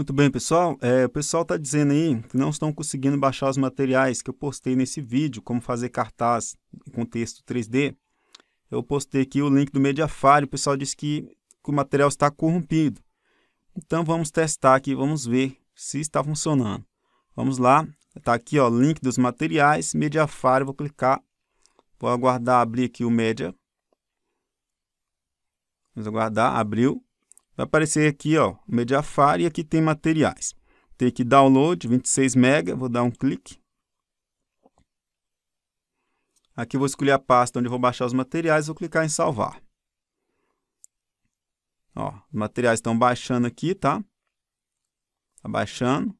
Muito bem, pessoal. É, o pessoal está dizendo aí que não estão conseguindo baixar os materiais que eu postei nesse vídeo, como fazer cartaz com texto 3D. Eu postei aqui o link do Mediafire, o pessoal disse que, que o material está corrompido. Então vamos testar aqui, vamos ver se está funcionando. Vamos lá, está aqui o link dos materiais, Mediafire, vou clicar, vou aguardar abrir aqui o Media. Vamos aguardar, abriu. Vai aparecer aqui, ó, Mediafire, e aqui tem materiais. Tem aqui download, 26 MB, vou dar um clique. Aqui vou escolher a pasta onde vou baixar os materiais, vou clicar em salvar. Ó, os materiais estão baixando aqui, tá? Tá baixando.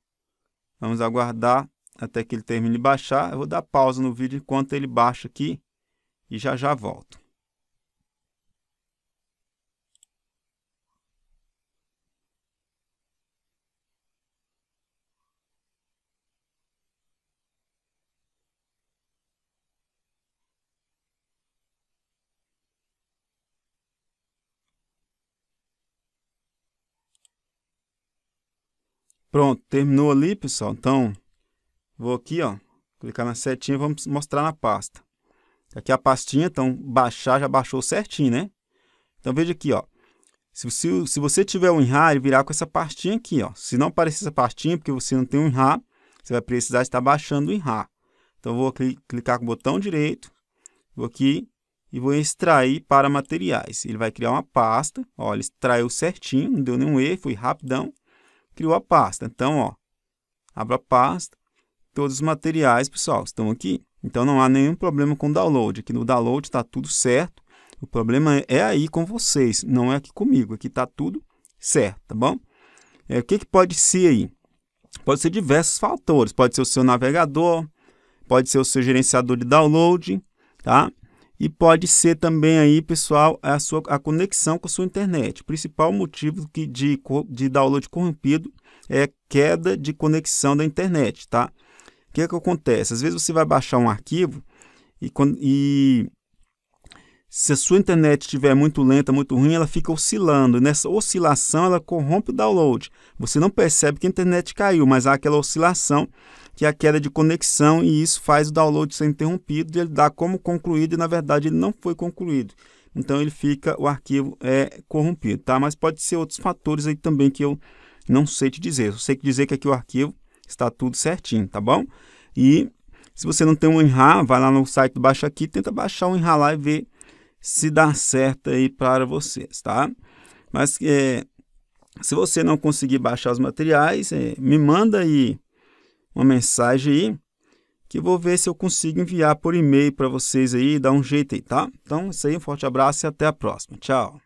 Vamos aguardar até que ele termine de baixar. Eu vou dar pausa no vídeo enquanto ele baixa aqui e já já volto. Pronto, terminou ali, pessoal. Então, vou aqui, ó, clicar na setinha, vamos mostrar na pasta. Aqui a pastinha, então, baixar, já baixou certinho, né? Então, veja aqui, ó. Se você, se você tiver um RAR, ele virar com essa pastinha aqui, ó. Se não aparecer essa pastinha, porque você não tem um RAR, você vai precisar estar baixando o RAR. Então, vou clicar com o botão direito, vou aqui e vou extrair para materiais. Ele vai criar uma pasta, ó, ele extraiu certinho, não deu nenhum erro, foi rapidão criou a pasta. Então, ó, abra a pasta, todos os materiais, pessoal, estão aqui. Então, não há nenhum problema com o download. Aqui no download está tudo certo. O problema é, é aí com vocês, não é aqui comigo. Aqui está tudo certo, tá bom? É, o que, que pode ser aí? Pode ser diversos fatores. Pode ser o seu navegador, pode ser o seu gerenciador de download, tá? E pode ser também aí, pessoal, a sua a conexão com a sua internet. O principal motivo que de, de download corrompido é queda de conexão da internet, tá? O que é que acontece? Às vezes você vai baixar um arquivo e, e se a sua internet estiver muito lenta, muito ruim, ela fica oscilando. E nessa oscilação, ela corrompe o download. Você não percebe que a internet caiu, mas há aquela oscilação que é a queda de conexão e isso faz o download ser interrompido e ele dá como concluído e na verdade ele não foi concluído. Então ele fica, o arquivo é corrompido, tá? Mas pode ser outros fatores aí também que eu não sei te dizer. Eu sei que dizer que aqui o arquivo está tudo certinho, tá bom? E se você não tem um WinRAR, vai lá no site do Baixa Aqui, tenta baixar o WinRAR lá e ver se dá certo aí para vocês, tá? Mas é, se você não conseguir baixar os materiais, é, me manda aí uma mensagem aí que vou ver se eu consigo enviar por e-mail para vocês aí, dar um jeito aí, tá? Então, isso aí, um forte abraço e até a próxima. Tchau.